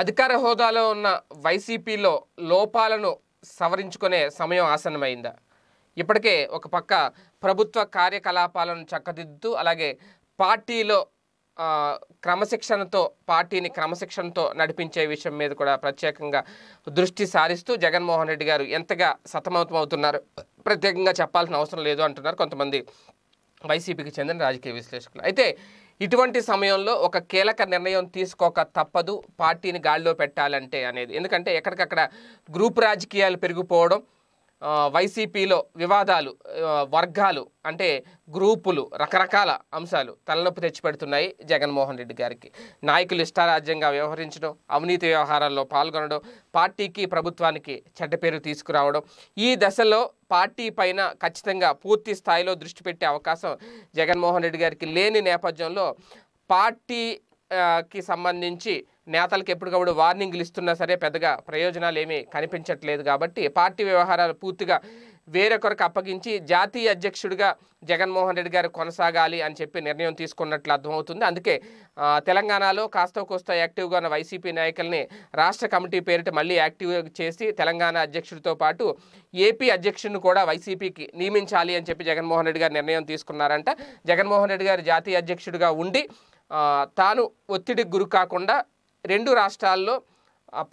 అధికార హోదాలో ఉన్న వైసీపీలో లోపాలను సవరించుకునే సమయం ఆసన్నమైందా ఇప్పటికే ఒక పక్క ప్రభుత్వ కార్యకలాపాలను చక్కదిద్దుతూ అలాగే పార్టీలో క్రమశిక్షణతో పార్టీని క్రమశిక్షణతో నడిపించే విషయం మీద కూడా ప్రత్యేకంగా దృష్టి సారిస్తూ జగన్మోహన్ రెడ్డి గారు ఎంతగా సతమతమవుతున్నారు ప్రత్యేకంగా చెప్పాల్సిన అవసరం లేదు అంటున్నారు కొంతమంది వైసీపీకి చెందిన రాజకీయ విశ్లేషకులు అయితే ఇటువంటి సమయంలో ఒక కీలక నిర్ణయం తీసుకోక తప్పదు పార్టీని గాల్లో పెట్టాలంటే అనేది ఎందుకంటే ఎక్కడికక్కడ గ్రూప్ రాజకీయాలు పెరిగిపోవడం వైసీపీలో వివాదాలు వర్గాలు అంటే గ్రూపులు రకరకాల అంశాలు తలనొప్పి తెచ్చిపెడుతున్నాయి జగన్మోహన్ రెడ్డి గారికి నాయకులు ఇష్టారాజ్యంగా వ్యవహరించడం అవినీతి వ్యవహారాల్లో పాల్గొనడం పార్టీకి ప్రభుత్వానికి చెడ్డ పేరు తీసుకురావడం ఈ దశలో పార్టీ పైన ఖచ్చితంగా పూర్తి స్థాయిలో దృష్టి పెట్టే అవకాశం జగన్మోహన్ రెడ్డి గారికి లేని నేపథ్యంలో పార్టీకి సంబంధించి నేతలకు ఎప్పటికప్పుడు వార్నింగ్లు ఇస్తున్నా సరే పెద్దగా ప్రయోజనాలు ఏమీ కనిపించట్లేదు కాబట్టి పార్టీ వ్యవహారాలు పూర్తిగా వేరొకరికి అప్పగించి జాతీయ అధ్యక్షుడిగా జగన్మోహన్ రెడ్డి గారు కొనసాగాలి అని చెప్పి నిర్ణయం తీసుకున్నట్లు అర్థమవుతుంది అందుకే తెలంగాణలో కాస్తో కోస్తా యాక్టివ్గా ఉన్న వైసీపీ నాయకుల్ని రాష్ట్ర కమిటీ పేరిట మళ్ళీ యాక్టివ్ చేసి తెలంగాణ అధ్యక్షుడితో పాటు ఏపీ అధ్యక్షుడిని కూడా వైసీపీకి నియమించాలి అని చెప్పి జగన్మోహన్ రెడ్డి గారు నిర్ణయం తీసుకున్నారంట జగన్మోహన్ రెడ్డి గారు జాతీయ అధ్యక్షుడిగా ఉండి తాను ఒత్తిడికి గురి కాకుండా రెండు రాష్ట్రాల్లో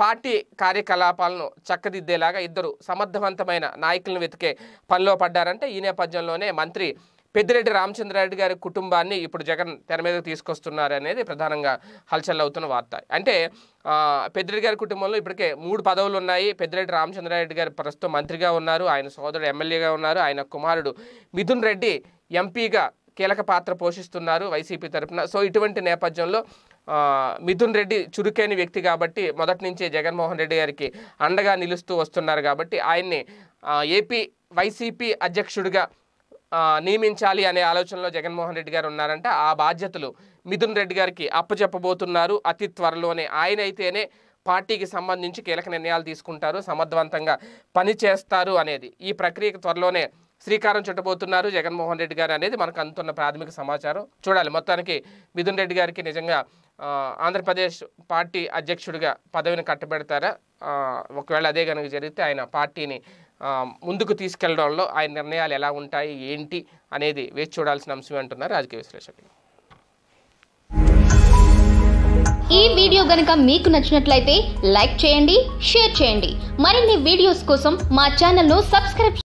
పార్టీ కార్యకలాపాలను చక్కదిద్దేలాగా ఇద్దరు సమర్థవంతమైన నాయకులను వెతికే పనిలో పడ్డారంటే ఈ నేపథ్యంలోనే మంత్రి పెద్దిరెడ్డి రామచంద్రారెడ్డి గారి కుటుంబాన్ని ఇప్పుడు జగన్ తెర మీదకు తీసుకొస్తున్నారు అనేది ప్రధానంగా హల్చల్ అవుతున్న వార్త అంటే పెద్దిరెడ్డి గారి కుటుంబంలో ఇప్పటికే మూడు పదవులు ఉన్నాయి పెద్దిరెడ్డి రామచంద్రారెడ్డి గారు ప్రస్తుతం మంత్రిగా ఉన్నారు ఆయన సోదరుడు ఎమ్మెల్యేగా ఉన్నారు ఆయన కుమారుడు మిథున్ రెడ్డి ఎంపీగా కీలక పాత్ర పోషిస్తున్నారు వైసీపీ తరఫున సో ఇటువంటి నేపథ్యంలో మిథున్ రెడ్డి చురుకైన వ్యక్తి కాబట్టి మొదటి నుంచే జగన్మోహన్ రెడ్డి గారికి అండగా నిలుస్తూ వస్తున్నారు కాబట్టి ఆయన్ని ఏపీ వైసీపీ అధ్యక్షుడిగా నియమించాలి అనే ఆలోచనలో జగన్మోహన్ రెడ్డి గారు ఉన్నారంట ఆ బాధ్యతలు మిథున్ రెడ్డి గారికి అప్పచెప్పబోతున్నారు అతి త్వరలోనే ఆయన అయితేనే పార్టీకి సంబంధించి కీలక నిర్ణయాలు తీసుకుంటారు సమర్థవంతంగా పనిచేస్తారు అనేది ఈ ప్రక్రియకు త్వరలోనే శ్రీకారం చుట్టబోతున్నారు జగన్మోహన్ రెడ్డి గారు అనేది మనకు అందుతున్న ప్రాథమిక సమాచారం చూడాలి మొత్తానికి మిథున్ రెడ్డి గారికి నిజంగా ఆంధ్రప్రదేశ్ పార్టీ అధ్యక్షుడిగా పదవిని కట్టబెడతారా ఒకవేళ అదే కనుక జరిగితే ఆయన పార్టీని ముందుకు తీసుకెళ్లడంలో ఆయన నిర్ణయాలు ఎలా ఉంటాయి ఏంటి అనేది వేచి చూడాల్సిన అంశం అంటున్నారు రాజకీయ విశ్లేషకులు ఈ వీడియో గనుక మీకు నచ్చినట్లయితే లైక్ చేయండి షేర్ చేయండి మరిన్ని వీడియోస్ కోసం మా ను సబ్స్క్రైబ్